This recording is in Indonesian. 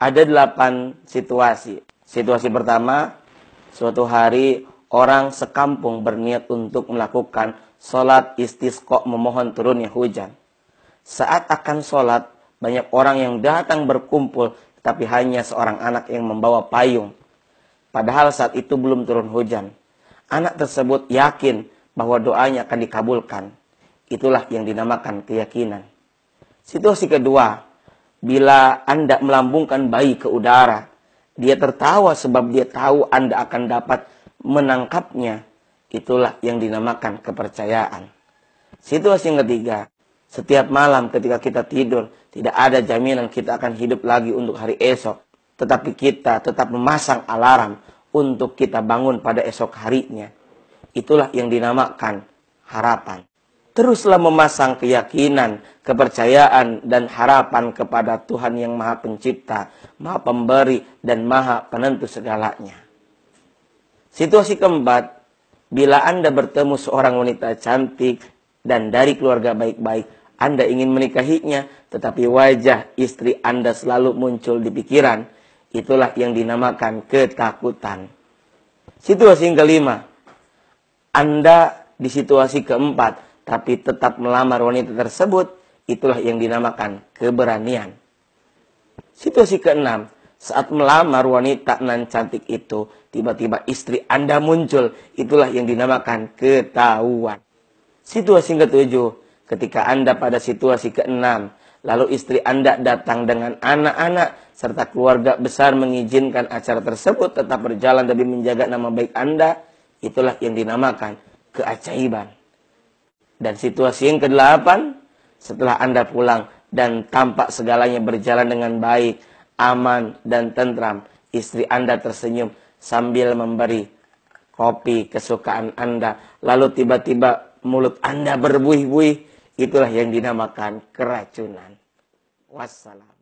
ada delapan situasi. Situasi pertama, suatu hari orang sekampung berniat untuk melakukan sholat istisqo memohon turunnya hujan. Saat akan sholat, banyak orang yang datang berkumpul, tapi hanya seorang anak yang membawa payung. Padahal saat itu belum turun hujan. Anak tersebut yakin bahwa doanya akan dikabulkan. Itulah yang dinamakan keyakinan. Situasi kedua, bila Anda melambungkan bayi ke udara. Dia tertawa sebab dia tahu Anda akan dapat menangkapnya. Itulah yang dinamakan kepercayaan. Situasi yang ketiga, setiap malam ketika kita tidur, tidak ada jaminan kita akan hidup lagi untuk hari esok. Tetapi kita tetap memasang alarm untuk kita bangun pada esok harinya. Itulah yang dinamakan harapan teruslah memasang keyakinan, kepercayaan, dan harapan kepada Tuhan yang Maha Pencipta, Maha Pemberi, dan Maha Penentu segalanya. Situasi keempat, bila Anda bertemu seorang wanita cantik dan dari keluarga baik-baik, Anda ingin menikahinya, tetapi wajah istri Anda selalu muncul di pikiran, itulah yang dinamakan ketakutan. Situasi yang kelima, Anda di situasi keempat, tapi tetap melamar wanita tersebut, itulah yang dinamakan keberanian. Situasi keenam, saat melamar wanita nan cantik itu, tiba-tiba istri Anda muncul, itulah yang dinamakan ketahuan. Situasi ketujuh, ketika Anda pada situasi keenam, lalu istri Anda datang dengan anak-anak serta keluarga besar mengizinkan acara tersebut tetap berjalan demi menjaga nama baik Anda, itulah yang dinamakan keajaiban. Dan situasi yang kedelapan setelah Anda pulang dan tampak segalanya berjalan dengan baik, aman, dan tentram, istri Anda tersenyum sambil memberi kopi kesukaan Anda. Lalu tiba-tiba mulut Anda berbuih-buih, itulah yang dinamakan keracunan. Wassalam.